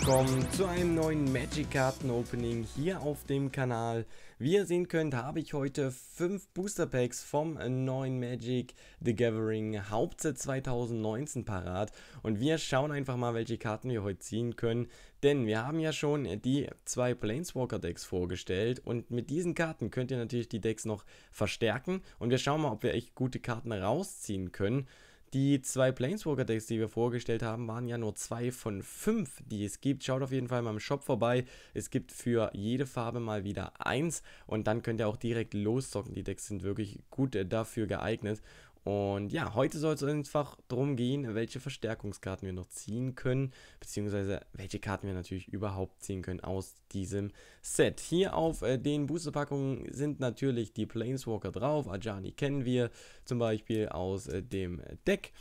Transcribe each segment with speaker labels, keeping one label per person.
Speaker 1: willkommen zu einem neuen Magic Karten Opening hier auf dem Kanal. Wie ihr sehen könnt, habe ich heute 5 Booster Packs vom neuen Magic The Gathering Hauptset 2019 parat und wir schauen einfach mal, welche Karten wir heute ziehen können, denn wir haben ja schon die zwei Planeswalker Decks vorgestellt und mit diesen Karten könnt ihr natürlich die Decks noch verstärken und wir schauen mal, ob wir echt gute Karten rausziehen können die zwei Planeswalker-Decks, die wir vorgestellt haben, waren ja nur zwei von fünf, die es gibt. Schaut auf jeden Fall mal im Shop vorbei. Es gibt für jede Farbe mal wieder eins und dann könnt ihr auch direkt loszocken. Die Decks sind wirklich gut äh, dafür geeignet. Und ja, heute soll es einfach darum gehen, welche Verstärkungskarten wir noch ziehen können, beziehungsweise welche Karten wir natürlich überhaupt ziehen können aus diesem Set. Hier auf äh, den Boosterpackungen sind natürlich die Planeswalker drauf. Ajani kennen wir zum Beispiel aus äh, dem Deck.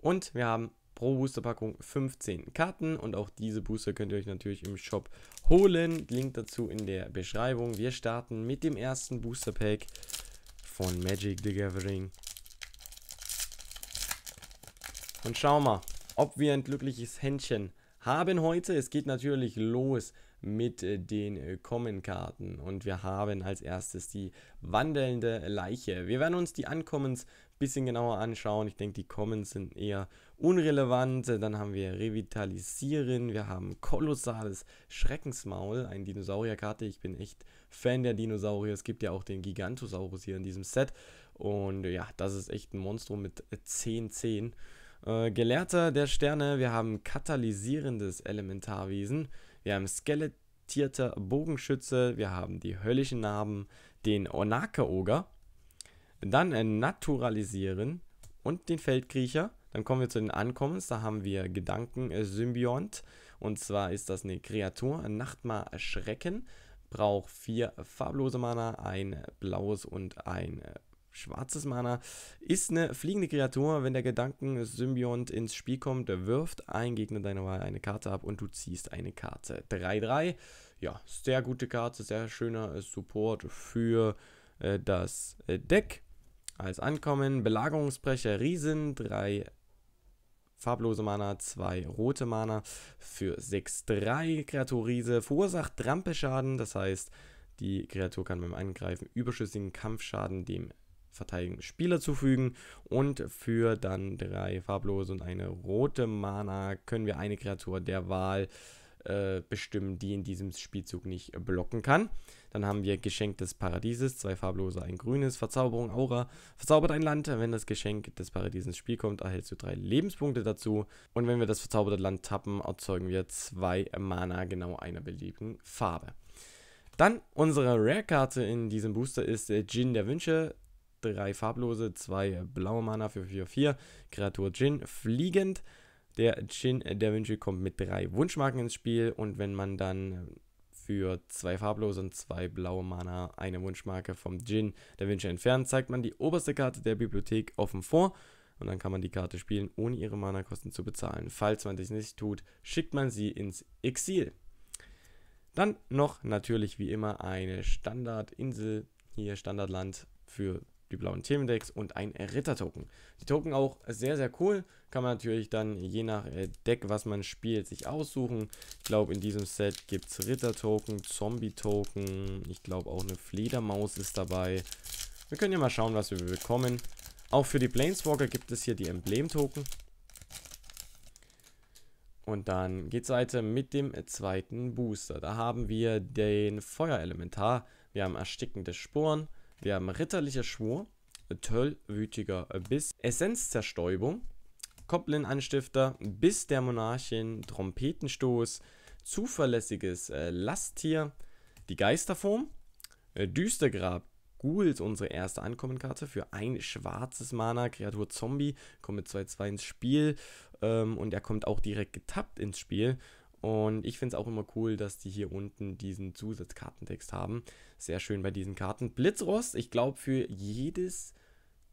Speaker 1: Und wir haben pro Boosterpackung 15 Karten und auch diese Booster könnt ihr euch natürlich im Shop holen. Link dazu in der Beschreibung. Wir starten mit dem ersten Booster Pack von Magic the Gathering und schauen wir, ob wir ein glückliches Händchen haben heute. Es geht natürlich los mit äh, den äh, Kommenkarten und wir haben als erstes die wandelnde Leiche. Wir werden uns die Ankommens ein bisschen genauer anschauen. Ich denke, die Commons sind eher unrelevant. Dann haben wir Revitalisieren, wir haben kolossales Schreckensmaul, eine Dinosaurierkarte. Ich bin echt Fan der Dinosaurier. Es gibt ja auch den Gigantosaurus hier in diesem Set und ja, das ist echt ein Monstrum mit 10 äh, 10. Äh, Gelehrter der Sterne, wir haben katalysierendes Elementarwesen, wir haben skelettierter Bogenschütze, wir haben die höllischen Narben, den Onake-Oger, dann äh, Naturalisieren und den Feldkriecher. Dann kommen wir zu den Ankommens, da haben wir Gedanken-Symbiont. Äh, und zwar ist das eine Kreatur, Nachtmar Schrecken, braucht vier farblose Mana, ein blaues und ein Schwarzes Mana ist eine fliegende Kreatur. Wenn der Gedanken-Symbiont ins Spiel kommt, wirft ein Gegner deiner Wahl eine Karte ab und du ziehst eine Karte. 3-3. Ja, sehr gute Karte, sehr schöner äh, Support für äh, das äh, Deck. Als Ankommen, Belagerungsbrecher Riesen, 3 farblose Mana, 2 rote Mana für 6-3 Kreatur Riese. Verursacht Trampelschaden, das heißt, die Kreatur kann beim Angreifen überschüssigen Kampfschaden dem verteidigen Spieler zufügen. Und für dann drei farblose und eine rote Mana können wir eine Kreatur der Wahl äh, bestimmen, die in diesem Spielzug nicht blocken kann. Dann haben wir Geschenk des Paradieses, zwei farblose, ein grünes, Verzauberung, Aura. Verzaubert ein Land, wenn das Geschenk des Paradieses ins Spiel kommt, erhältst du drei Lebenspunkte dazu. Und wenn wir das verzauberte Land tappen, erzeugen wir zwei Mana genau einer beliebigen Farbe. Dann unsere Rare-Karte in diesem Booster ist äh, Jin der Wünsche drei farblose, zwei blaue Mana für 4-4. Kreatur Jin fliegend. Der Jin der Wünsche kommt mit drei Wunschmarken ins Spiel und wenn man dann für zwei farblose und zwei blaue Mana eine Wunschmarke vom Jin der Wünsche entfernt, zeigt man die oberste Karte der Bibliothek offen vor und dann kann man die Karte spielen, ohne ihre Mana-Kosten zu bezahlen. Falls man dies nicht tut, schickt man sie ins Exil. Dann noch natürlich wie immer eine Standardinsel, hier Standardland für die blauen Themendecks und ein Ritter-Token. Die Token auch sehr, sehr cool. Kann man natürlich dann je nach äh, Deck, was man spielt, sich aussuchen. Ich glaube, in diesem Set gibt es Ritter-Token, Zombie-Token. Ich glaube, auch eine Fledermaus ist dabei. Wir können ja mal schauen, was wir bekommen. Auch für die Planeswalker gibt es hier die Emblem-Token. Und dann geht es weiter mit dem zweiten Booster. Da haben wir den Feuerelementar. Wir haben erstickende Sporen. Wir haben ritterlicher Schwur, tollwütiger Biss, Essenzzerstäubung, Koblin-Anstifter, Biss der Monarchin, Trompetenstoß, zuverlässiges äh, Lasttier, die Geisterform, äh, Düstergrab, Ghoul ist unsere erste Ankommenkarte für ein schwarzes Mana, Kreatur Zombie, kommt mit 2-2 ins Spiel ähm, und er kommt auch direkt getappt ins Spiel und ich finde es auch immer cool, dass die hier unten diesen Zusatzkartentext haben. Sehr schön bei diesen Karten. Blitzrost, ich glaube für jedes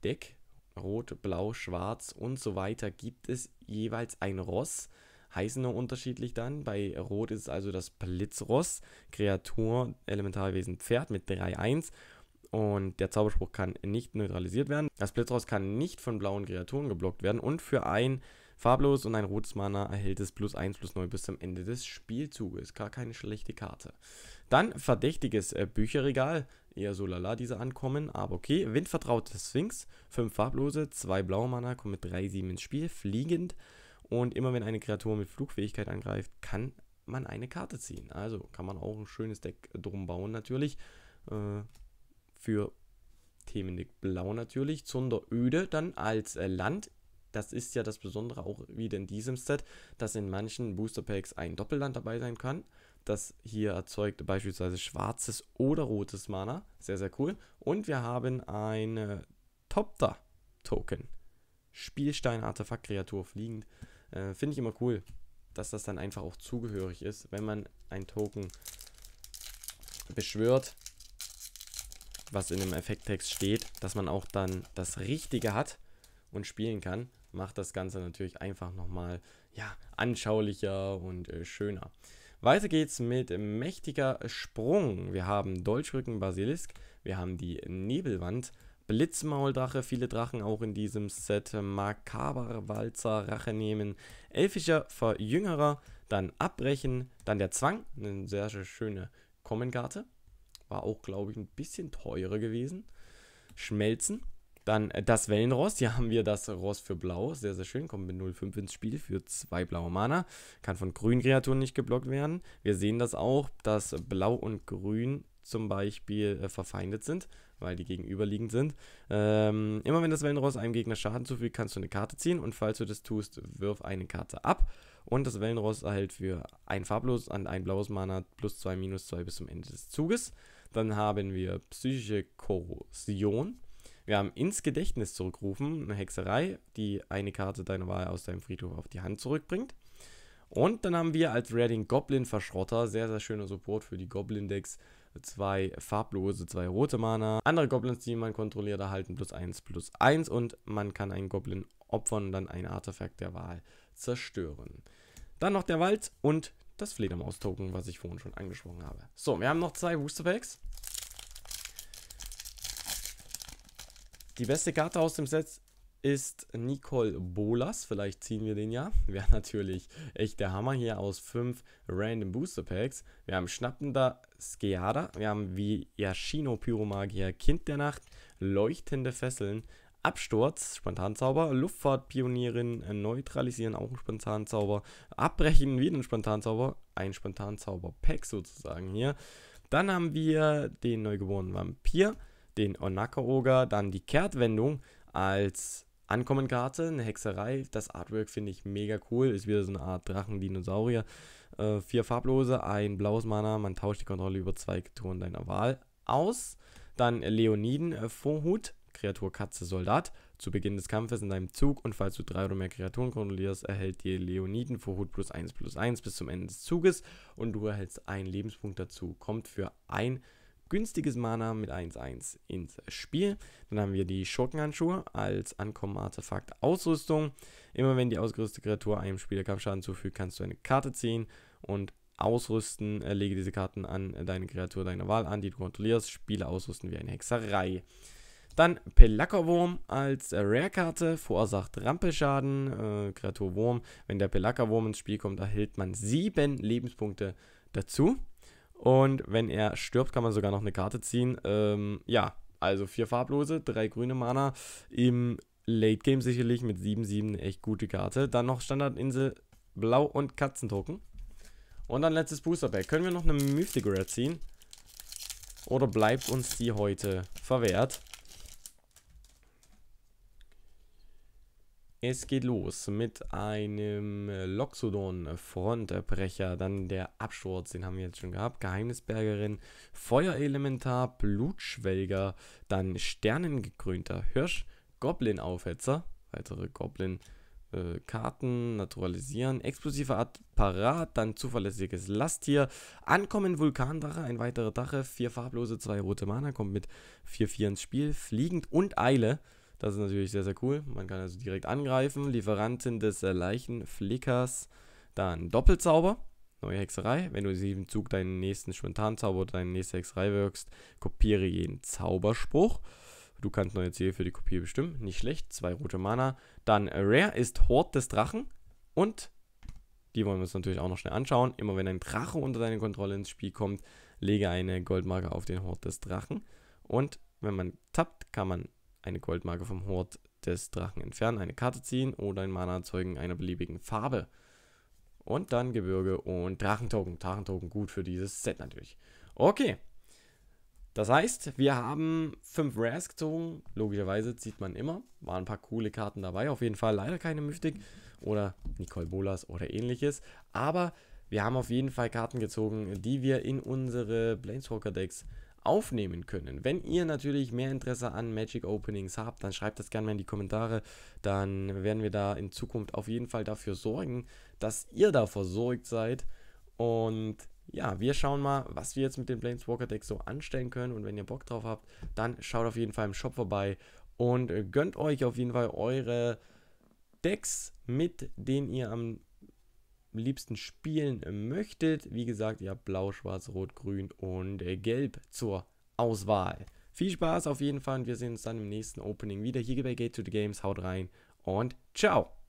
Speaker 1: Deck, rot, blau, schwarz und so weiter, gibt es jeweils ein Ross. Heißen nur unterschiedlich dann. Bei Rot ist es also das Blitzross, Kreatur, Elementarwesen, Pferd mit 3-1 und der Zauberspruch kann nicht neutralisiert werden. Das Blitzross kann nicht von blauen Kreaturen geblockt werden und für ein Farblos und ein rotes Mana erhält es plus 1 plus 9 bis zum Ende des Spielzuges. Gar keine schlechte Karte. Dann verdächtiges äh, Bücherregal. Eher so lala diese ankommen, aber okay. Windvertraute Sphinx, 5 farblose, 2 blaue Mana, kommen mit 3-7 ins Spiel, fliegend. Und immer wenn eine Kreatur mit Flugfähigkeit angreift, kann man eine Karte ziehen. Also kann man auch ein schönes Deck drum bauen natürlich. Äh, für Themendeck Blau natürlich. Zunderöde dann als äh, Land das ist ja das Besondere auch wieder in diesem Set, dass in manchen Booster Packs ein Doppelland dabei sein kann. Das hier erzeugt beispielsweise schwarzes oder rotes Mana. Sehr, sehr cool. Und wir haben ein Topter-Token. Spielstein-Artefakt-Kreatur fliegend. Äh, Finde ich immer cool, dass das dann einfach auch zugehörig ist, wenn man ein Token beschwört, was in dem Effekttext steht, dass man auch dann das Richtige hat und spielen kann macht das Ganze natürlich einfach nochmal ja, anschaulicher und äh, schöner. Weiter geht's mit mächtiger Sprung. Wir haben Dolchrücken Basilisk, wir haben die Nebelwand, Blitzmauldrache, viele Drachen auch in diesem Set, makaber Walzer, Rache nehmen, elfischer Verjüngerer, dann Abbrechen, dann der Zwang, eine sehr, sehr schöne Kommenkarte, war auch glaube ich ein bisschen teurer gewesen, Schmelzen, dann äh, das Wellenross. Hier haben wir das Ross für Blau. Sehr, sehr schön. Kommt mit 0,5 ins Spiel für zwei blaue Mana. Kann von grünen Kreaturen nicht geblockt werden. Wir sehen das auch, dass Blau und Grün zum Beispiel äh, verfeindet sind, weil die gegenüberliegend sind. Ähm, immer wenn das Wellenross einem Gegner Schaden zufügt, kannst du eine Karte ziehen und falls du das tust, wirf eine Karte ab. Und das Wellenross erhält für ein farblos und ein blaues Mana plus 2 minus 2 bis zum Ende des Zuges. Dann haben wir Psychische Korrosion. Wir haben ins Gedächtnis zurückgerufen, eine Hexerei, die eine Karte deiner Wahl aus deinem Friedhof auf die Hand zurückbringt. Und dann haben wir als Rare den Goblin-Verschrotter, sehr, sehr schöner Support für die Goblin-Decks. Zwei farblose, zwei rote Mana. Andere Goblins, die man kontrolliert, erhalten plus 1, plus 1 und man kann einen Goblin opfern und dann ein Artefakt der Wahl zerstören. Dann noch der Wald und das Fledermaus-Token, was ich vorhin schon angesprochen habe. So, wir haben noch zwei Booster Packs. Die beste Karte aus dem Set ist Nicole Bolas. Vielleicht ziehen wir den ja. Wäre natürlich echt der Hammer hier aus 5 Random Booster Packs. Wir haben Schnappender Skeada. Wir haben wie Yashino Pyromagier, Kind der Nacht, Leuchtende Fesseln, Absturz, Spontanzauber, Luftfahrtpionierin, Neutralisieren, auch ein Spontanzauber, Abbrechen, wieder ein Spontanzauber, ein Spontanzauber-Pack sozusagen hier. Dann haben wir den neugeborenen Vampir, den Onaka-Oger, dann die Kehrtwendung als Ankommenkarte, eine Hexerei. Das Artwork finde ich mega cool. Ist wieder so eine Art Drachen-Dinosaurier. Äh, vier farblose, ein blaues Mana. Man tauscht die Kontrolle über zwei Kreaturen deiner Wahl aus. Dann Leoniden äh, Vorhut, Kreatur Katze Soldat. Zu Beginn des Kampfes in deinem Zug und falls du drei oder mehr Kreaturen kontrollierst, erhält die Leoniden Vorhut plus 1 plus 1 bis zum Ende des Zuges und du erhältst einen Lebenspunkt dazu. Kommt für ein günstiges Mana mit 1-1 ins Spiel. Dann haben wir die Schurkenhandschuhe als Ankommen-Artefakt Ausrüstung. Immer wenn die ausgerüstete Kreatur einem Spieler Kampfschaden zufügt, kannst du eine Karte ziehen und ausrüsten. Äh, lege diese Karten an äh, deine Kreatur deiner Wahl an, die du kontrollierst. Spiele ausrüsten wie eine Hexerei. Dann Pelackerwurm als äh, Rare-Karte, verursacht Rampelschaden, äh, Kreatur Wenn der Pelackerwurm ins Spiel kommt, erhält man 7 Lebenspunkte dazu. Und wenn er stirbt, kann man sogar noch eine Karte ziehen. Ähm, ja, also vier farblose, drei grüne Mana. Im Late Game sicherlich mit 7-7 eine echt gute Karte. Dann noch Standardinsel Blau und Katzentoken. Und dann letztes Booster Pack. Können wir noch eine Mythic Rare ziehen? Oder bleibt uns die heute verwehrt? Es geht los mit einem äh, Loxodon Frontbrecher, dann der Absturz, den haben wir jetzt schon gehabt, Geheimnisbergerin, Feuerelementar, Blutschwelger, dann Sternengekrönter Hirsch, Goblin-Aufhetzer, weitere Goblin-Karten, äh, naturalisieren, explosiver Apparat, dann zuverlässiges Lasttier, Ankommen Vulkandrache, ein weiterer Drache, vier farblose, zwei rote Mana, kommt mit 4-4 ins Spiel, fliegend und Eile. Das ist natürlich sehr, sehr cool. Man kann also direkt angreifen. Lieferantin des äh, Leichenflickers. Dann Doppelzauber. Neue Hexerei. Wenn du sieben Zug deinen nächsten Spontanzauber oder deine nächste Hexerei wirkst, kopiere jeden Zauberspruch. Du kannst neue Ziele für die Kopie bestimmen. Nicht schlecht. Zwei rote Mana. Dann Rare ist Hort des Drachen. Und die wollen wir uns natürlich auch noch schnell anschauen. Immer wenn ein Drache unter deine Kontrolle ins Spiel kommt, lege eine Goldmarke auf den Hort des Drachen. Und wenn man tappt, kann man eine Goldmarke vom Hort des Drachen entfernen, eine Karte ziehen oder ein Mana erzeugen einer beliebigen Farbe. Und dann Gebirge und Drachentoken. Drachentoken gut für dieses Set natürlich. Okay. Das heißt, wir haben 5 Rares gezogen. Logischerweise zieht man immer. Waren ein paar coole Karten dabei. Auf jeden Fall leider keine Mystik oder Nicole Bolas oder ähnliches. Aber wir haben auf jeden Fall Karten gezogen, die wir in unsere Planeswalker-Decks aufnehmen können. Wenn ihr natürlich mehr Interesse an Magic Openings habt, dann schreibt das gerne mal in die Kommentare. Dann werden wir da in Zukunft auf jeden Fall dafür sorgen, dass ihr da versorgt seid. Und ja, wir schauen mal, was wir jetzt mit dem Planeswalker Deck so anstellen können. Und wenn ihr Bock drauf habt, dann schaut auf jeden Fall im Shop vorbei und äh, gönnt euch auf jeden Fall eure Decks, mit denen ihr am liebsten spielen möchtet. Wie gesagt, ihr habt Blau, Schwarz, Rot, Grün und äh, Gelb zur Auswahl. Viel Spaß auf jeden Fall und wir sehen uns dann im nächsten Opening wieder hier bei Gate to the Games. Haut rein und ciao!